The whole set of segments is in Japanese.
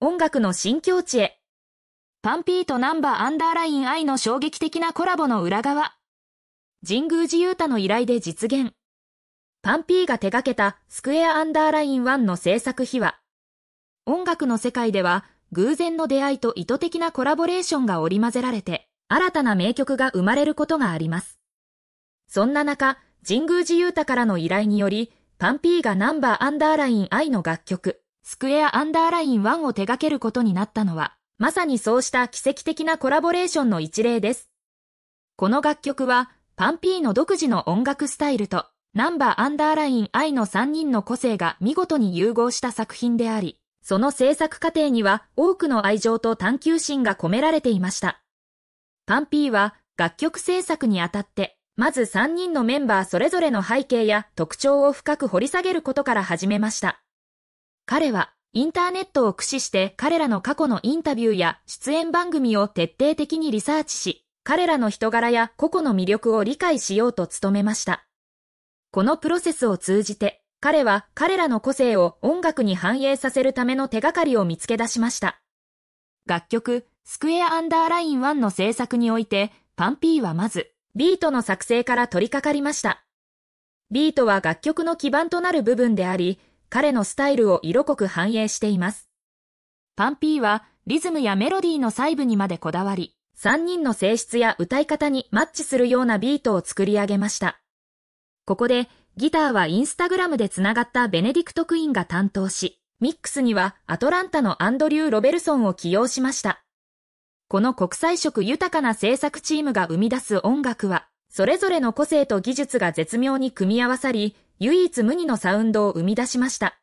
音楽の新境地へ。パンピーとナンバーアンダーライン愛の衝撃的なコラボの裏側。神宮寺勇太の依頼で実現。パンピーが手掛けたスクエアアンダーライン1の制作秘話。音楽の世界では偶然の出会いと意図的なコラボレーションが織り交ぜられて、新たな名曲が生まれることがあります。そんな中、神宮寺勇太からの依頼により、パンピーがナンバーアンダーライン愛の楽曲、スクエアアンダーライン1を手掛けることになったのは、まさにそうした奇跡的なコラボレーションの一例です。この楽曲は、パンピーの独自の音楽スタイルと、ナンバーアンダーライン I の3人の個性が見事に融合した作品であり、その制作過程には多くの愛情と探求心が込められていました。パンピーは楽曲制作にあたって、まず3人のメンバーそれぞれの背景や特徴を深く掘り下げることから始めました。彼はインターネットを駆使して彼らの過去のインタビューや出演番組を徹底的にリサーチし、彼らの人柄や個々の魅力を理解しようと努めました。このプロセスを通じて、彼は彼らの個性を音楽に反映させるための手がかりを見つけ出しました。楽曲、スクエアアンダーライン1の制作において、パンピーはまず、ビートの作成から取り掛かりました。ビートは楽曲の基盤となる部分であり、彼のスタイルを色濃く反映しています。パンピーはリズムやメロディーの細部にまでこだわり、3人の性質や歌い方にマッチするようなビートを作り上げました。ここでギターはインスタグラムでつながったベネディクト・クインが担当し、ミックスにはアトランタのアンドリュー・ロベルソンを起用しました。この国際色豊かな制作チームが生み出す音楽は、それぞれの個性と技術が絶妙に組み合わさり、唯一無二のサウンドを生み出しました。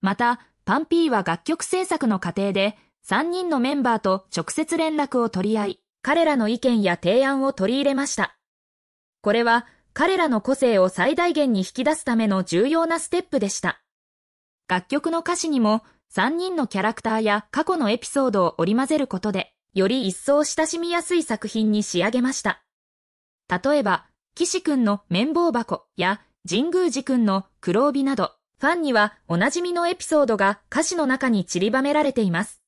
また、パンピーは楽曲制作の過程で、3人のメンバーと直接連絡を取り合い、彼らの意見や提案を取り入れました。これは、彼らの個性を最大限に引き出すための重要なステップでした。楽曲の歌詞にも、3人のキャラクターや過去のエピソードを織り交ぜることで、より一層親しみやすい作品に仕上げました。例えば、岸くんの綿棒箱や神宮寺くんの黒帯など、ファンにはおなじみのエピソードが歌詞の中に散りばめられています。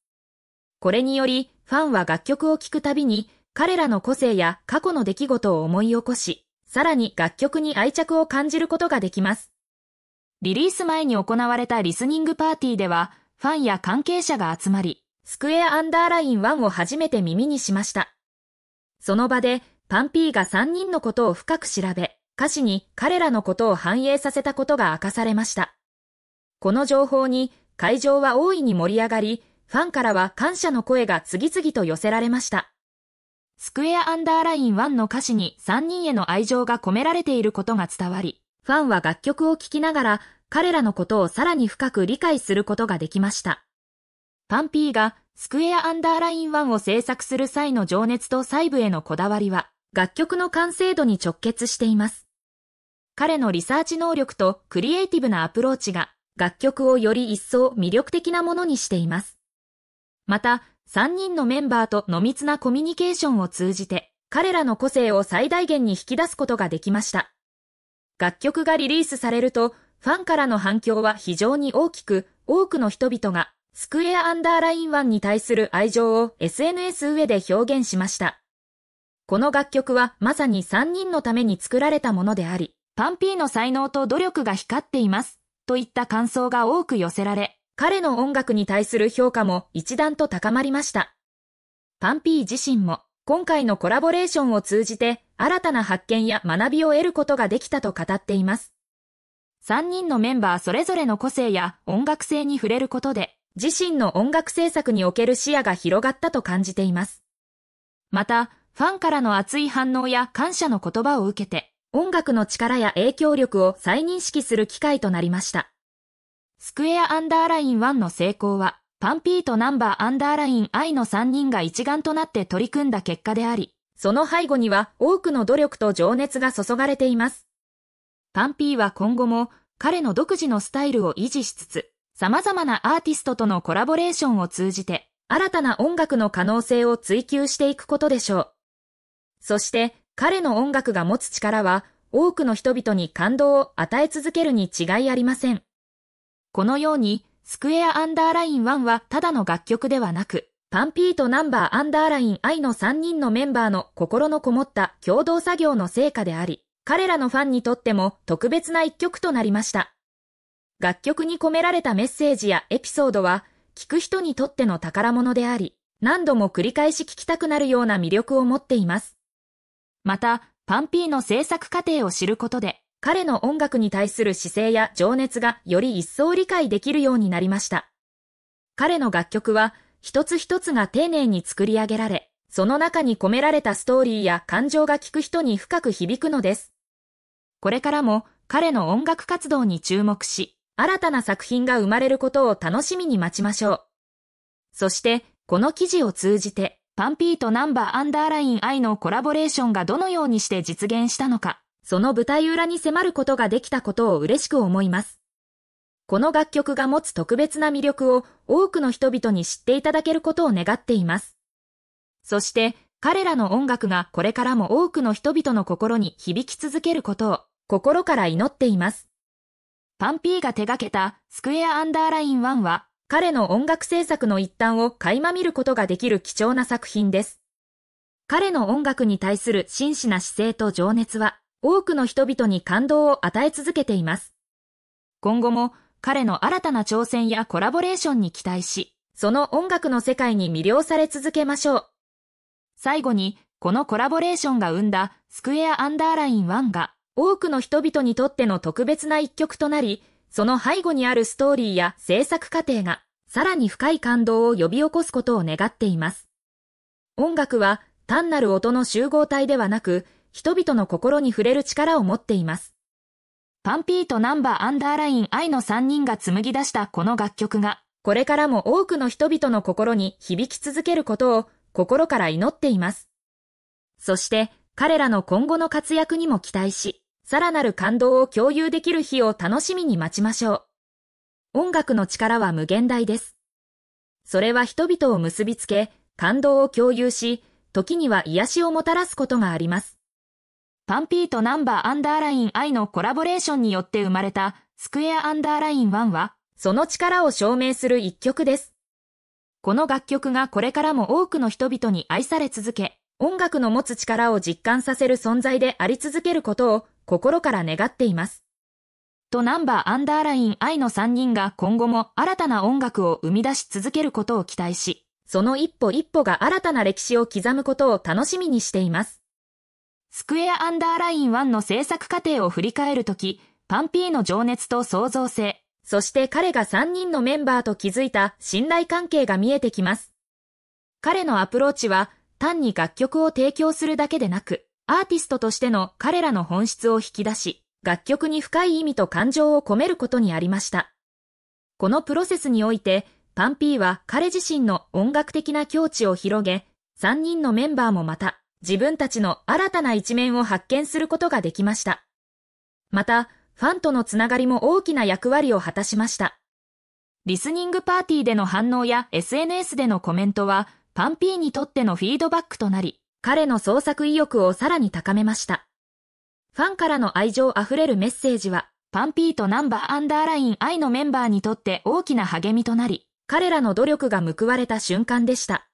これにより、ファンは楽曲を聴くたびに、彼らの個性や過去の出来事を思い起こし、さらに楽曲に愛着を感じることができます。リリース前に行われたリスニングパーティーでは、ファンや関係者が集まり、スクエアアンダーライン1を初めて耳にしました。その場で、パンピーが3人のことを深く調べ、歌詞に彼らのことを反映させたことが明かされました。この情報に会場は大いに盛り上がり、ファンからは感謝の声が次々と寄せられました。スクエアアンダーライン1の歌詞に3人への愛情が込められていることが伝わり、ファンは楽曲を聴きながら彼らのことをさらに深く理解することができました。パンピーがスクエアアンダーライン1を制作する際の情熱と細部へのこだわりは、楽曲の完成度に直結しています。彼のリサーチ能力とクリエイティブなアプローチが楽曲をより一層魅力的なものにしています。また、3人のメンバーと濃密なコミュニケーションを通じて、彼らの個性を最大限に引き出すことができました。楽曲がリリースされると、ファンからの反響は非常に大きく、多くの人々が、スクエアアンダーライン1に対する愛情を SNS 上で表現しました。この楽曲はまさに3人のために作られたものであり、パンピーの才能と努力が光っています、といった感想が多く寄せられ、彼の音楽に対する評価も一段と高まりました。パンピー自身も、今回のコラボレーションを通じて、新たな発見や学びを得ることができたと語っています。3人のメンバーそれぞれの個性や音楽性に触れることで、自身の音楽制作における視野が広がったと感じています。また、ファンからの熱い反応や感謝の言葉を受けて、音楽の力や影響力を再認識する機会となりました。スクエアアンダーライン1の成功は、パンピーとナンバーアンダーライン I の3人が一丸となって取り組んだ結果であり、その背後には多くの努力と情熱が注がれています。パンピーは今後も彼の独自のスタイルを維持しつつ、様々なアーティストとのコラボレーションを通じて、新たな音楽の可能性を追求していくことでしょう。そして、彼の音楽が持つ力は多くの人々に感動を与え続けるに違いありません。このように、スクエアアンダーライン1はただの楽曲ではなく、パンピーとナンバーアンダーライン I の3人のメンバーの心のこもった共同作業の成果であり、彼らのファンにとっても特別な一曲となりました。楽曲に込められたメッセージやエピソードは、聴く人にとっての宝物であり、何度も繰り返し聴きたくなるような魅力を持っています。また、パンピーの制作過程を知ることで、彼の音楽に対する姿勢や情熱がより一層理解できるようになりました。彼の楽曲は、一つ一つが丁寧に作り上げられ、その中に込められたストーリーや感情が聞く人に深く響くのです。これからも彼の音楽活動に注目し、新たな作品が生まれることを楽しみに待ちましょう。そして、この記事を通じて、パンピーとナンバーアンダーライン I のコラボレーションがどのようにして実現したのか、その舞台裏に迫ることができたことを嬉しく思います。この楽曲が持つ特別な魅力を多くの人々に知っていただけることを願っています。そして彼らの音楽がこれからも多くの人々の心に響き続けることを心から祈っています。パンピーが手掛けたスクエアアンダーライン1は彼の音楽制作の一端を垣間見ることができる貴重な作品です。彼の音楽に対する真摯な姿勢と情熱は、多くの人々に感動を与え続けています。今後も彼の新たな挑戦やコラボレーションに期待し、その音楽の世界に魅了され続けましょう。最後に、このコラボレーションが生んだスクエアアンダーライン1が多くの人々にとっての特別な一曲となり、その背後にあるストーリーや制作過程が、さらに深い感動を呼び起こすことを願っています。音楽は単なる音の集合体ではなく、人々の心に触れる力を持っています。パンピーとナンバーアンダーライン愛の3人が紡ぎ出したこの楽曲が、これからも多くの人々の心に響き続けることを心から祈っています。そして、彼らの今後の活躍にも期待し、さらなる感動を共有できる日を楽しみに待ちましょう。音楽の力は無限大です。それは人々を結びつけ、感動を共有し、時には癒しをもたらすことがあります。パンピーとナンバーアンダーライン I のコラボレーションによって生まれたスクエアアンダーライン1は、その力を証明する一曲です。この楽曲がこれからも多くの人々に愛され続け、音楽の持つ力を実感させる存在であり続けることを心から願っています。とナンバーアンダーライン愛の3人が今後も新たな音楽を生み出し続けることを期待し、その一歩一歩が新たな歴史を刻むことを楽しみにしています。スクエアアンダーライン1の制作過程を振り返るとき、パンピーの情熱と創造性、そして彼が3人のメンバーと築いた信頼関係が見えてきます。彼のアプローチは単に楽曲を提供するだけでなく、アーティストとしての彼らの本質を引き出し、楽曲に深い意味と感情を込めることにありました。このプロセスにおいて、パンピーは彼自身の音楽的な境地を広げ、3人のメンバーもまた、自分たちの新たな一面を発見することができました。また、ファンとのつながりも大きな役割を果たしました。リスニングパーティーでの反応や SNS でのコメントは、パンピーにとってのフィードバックとなり、彼の創作意欲をさらに高めました。ファンからの愛情あふれるメッセージは、パンピーとナンバーアンダーライン愛のメンバーにとって大きな励みとなり、彼らの努力が報われた瞬間でした。